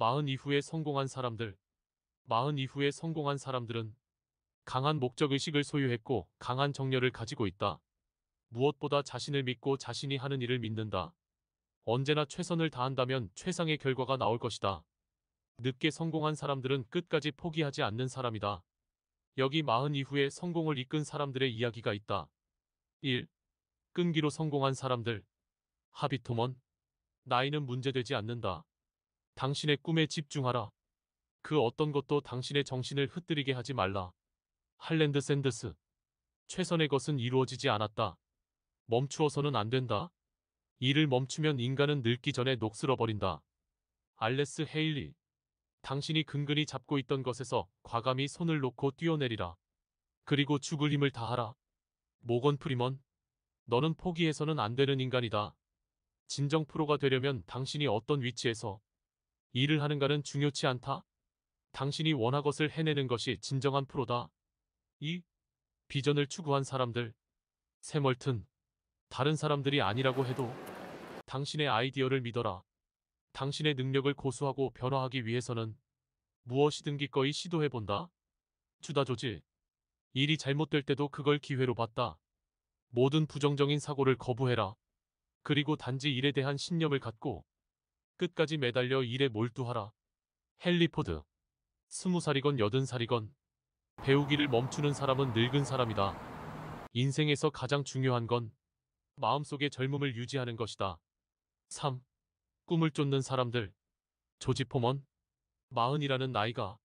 마흔 이후에 성공한 사람들 마흔 이후에 성공한 사람들은 강한 목적의식을 소유했고 강한 정열을 가지고 있다. 무엇보다 자신을 믿고 자신이 하는 일을 믿는다. 언제나 최선을 다한다면 최상의 결과가 나올 것이다. 늦게 성공한 사람들은 끝까지 포기하지 않는 사람이다. 여기 마흔 이후에 성공을 이끈 사람들의 이야기가 있다. 1. 끈기로 성공한 사람들 하비토먼 나이는 문제되지 않는다. 당신의 꿈에 집중하라. 그 어떤 것도 당신의 정신을 흩뜨리게 하지 말라. 할랜드 샌드스 최선의 것은 이루어지지 않았다. 멈추어서는 안 된다. 일을 멈추면 인간은 늙기 전에 녹슬어버린다. 알레스 헤일리. 당신이 근근히 잡고 있던 것에서 과감히 손을 놓고 뛰어내리라. 그리고 죽을 힘을 다하라. 모건 프리먼. 너는 포기해서는 안 되는 인간이다. 진정 프로가 되려면 당신이 어떤 위치에서 일을 하는가는 중요치 않다. 당신이 원하 것을 해내는 것이 진정한 프로다. 이 비전을 추구한 사람들 세멀튼 다른 사람들이 아니라고 해도 당신의 아이디어를 믿어라. 당신의 능력을 고수하고 변화하기 위해서는 무엇이든 기꺼이 시도해본다. 주다조지 일이 잘못될 때도 그걸 기회로 봤다. 모든 부정적인 사고를 거부해라. 그리고 단지 일에 대한 신념을 갖고 끝까지 매달려 일에 몰두하라. 헨리 포드. 스무 살이건 여든 살이건 배우기를 멈추는 사람은 늙은 사람이다. 인생에서 가장 중요한 건 마음속의 젊음을 유지하는 것이다. 3. 꿈을 쫓는 사람들. 조지 포먼. 마흔이라는 나이가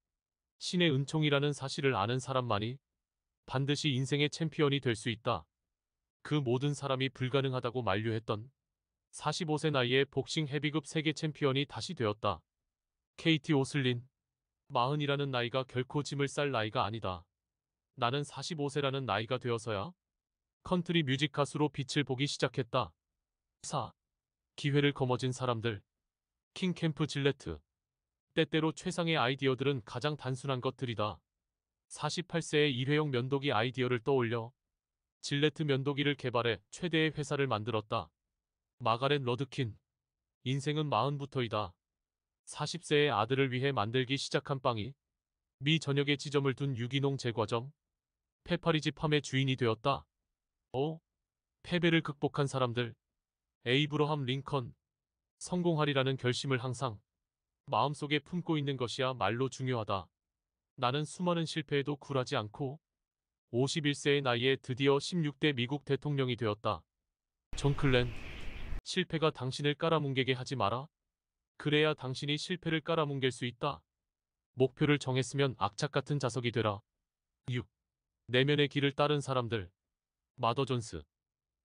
신의 은총이라는 사실을 아는 사람만이 반드시 인생의 챔피언이 될 수 있다. 그 모든 사람이 불가능하다고 만류했던 45세 나이에 복싱 헤비급 세계 챔피언이 다시 되었다. KT 오슬린 마흔이라는 나이가 결코 짐을 쌀 나이가 아니다. 나는 45세라는 나이가 되어서야 컨트리 뮤직 가수로 빛을 보기 시작했다. 4. 기회를 거머쥔 사람들 킹캠프 질레트 때때로 최상의 아이디어들은 가장 단순한 것들이다. 48세의 일회용 면도기 아이디어를 떠올려 질레트 면도기를 개발해 최대의 회사를 만들었다. 마가렛 러드킨. 인생은 마흔부터이다. 40세의 아들을 위해 만들기 시작한 빵이 미 전역에 지점을 둔 유기농 제과점 페파리지 팜의 주인이 되었다. 오, 패배를 극복한 사람들 에이브러함 링컨 성공하리라는 결심을 항상 마음속에 품고 있는 것이야 말로 중요하다. 나는 수많은 실패에도 굴하지 않고 51세의 나이에 드디어 16대 미국 대통령이 되었다. 존 클랜 실패가 당신을 깔아뭉개게 하지 마라. 그래야 당신이 실패를 깔아뭉갤 수 있다. 목표를 정했으면 악착 같은 자석이 되라. 6. 내면의 길을 따른 사람들. 마더 존스.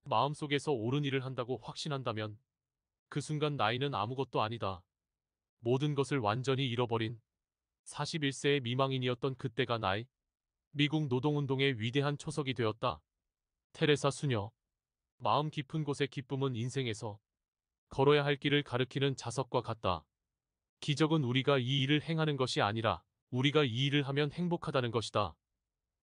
마음속에서 옳은 일을 한다고 확신한다면 그 순간 나이는 아무것도 아니다. 모든 것을 완전히 잃어버린 41세의 미망인이었던 그때가 나이 미국 노동운동의 위대한 초석이 되었다. 테레사 수녀 마음 깊은 곳의 기쁨은 인생에서 걸어야 할 길을 가르키는 자석과 같다. 기적은 우리가 이 일을 행하는 것이 아니라 우리가 이 일을 하면 행복하다는 것이다.